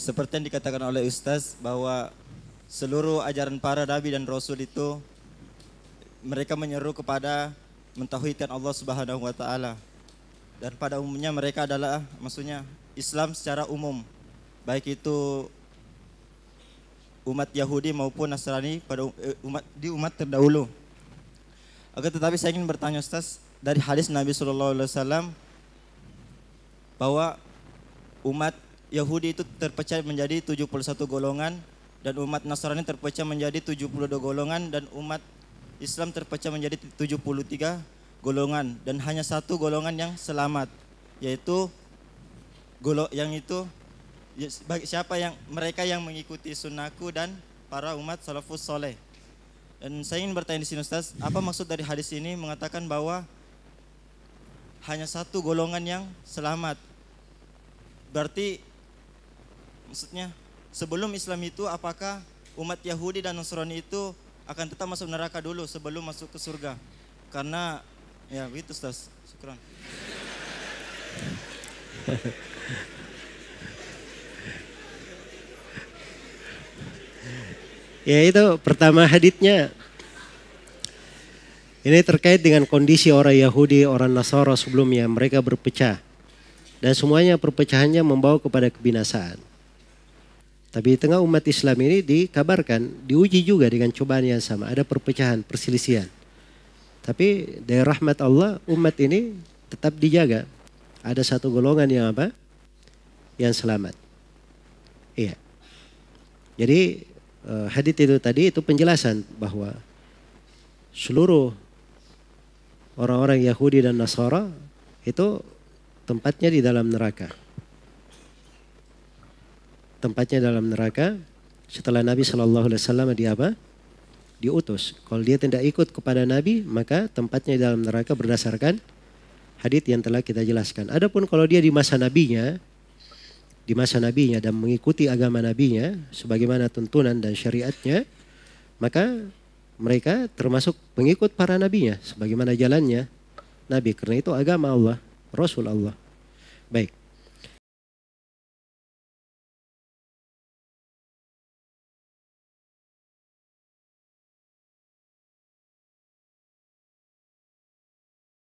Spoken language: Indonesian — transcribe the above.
seperti yang dikatakan oleh Ustaz bahwa seluruh ajaran para nabi dan rasul itu mereka menyeru kepada mentauhidkan Allah Subhanahu wa taala. Dan pada umumnya mereka adalah maksudnya Islam secara umum. Baik itu umat Yahudi maupun Nasrani pada eh, umat di umat terdahulu. Oke, tetapi saya ingin bertanya Ustaz dari hadis Nabi Shallallahu alaihi wasallam bahwa umat Yahudi itu terpecah menjadi 71 golongan dan umat Nasrani terpecah menjadi 72 golongan dan umat Islam terpecah menjadi 73 golongan dan hanya satu golongan yang selamat yaitu golok yang itu ya, siapa yang mereka yang mengikuti sunnahku dan para umat salafus soleh dan saya ingin bertanya di sini Ustaz apa maksud dari hadis ini mengatakan bahwa hanya satu golongan yang selamat berarti maksudnya sebelum Islam itu apakah umat Yahudi dan Nasrani itu akan tetap masuk neraka dulu sebelum masuk ke surga karena ya begitu Ustaz syukran ya itu pertama haditnya ini terkait dengan kondisi orang Yahudi, orang Nasara sebelumnya. Mereka berpecah. Dan semuanya perpecahannya membawa kepada kebinasaan. Tapi di tengah umat Islam ini dikabarkan, diuji juga dengan cobaan yang sama. Ada perpecahan, perselisihan. Tapi dari rahmat Allah, umat ini tetap dijaga. Ada satu golongan yang apa? Yang selamat. Iya. Jadi eh, hadit itu tadi itu penjelasan bahwa seluruh orang-orang Yahudi dan Nasara itu tempatnya di dalam neraka tempatnya dalam neraka setelah Nabi Shallallahu Alaihi Wasallam di apa? Diutus. Kalau dia tidak ikut kepada Nabi, maka tempatnya dalam neraka berdasarkan hadit yang telah kita jelaskan. Adapun kalau dia di masa nabinya, di masa nabinya dan mengikuti agama nabinya sebagaimana tuntunan dan syariatnya, maka mereka termasuk pengikut para nabinya sebagaimana jalannya nabi karena itu agama Allah, Rasul Allah. Baik.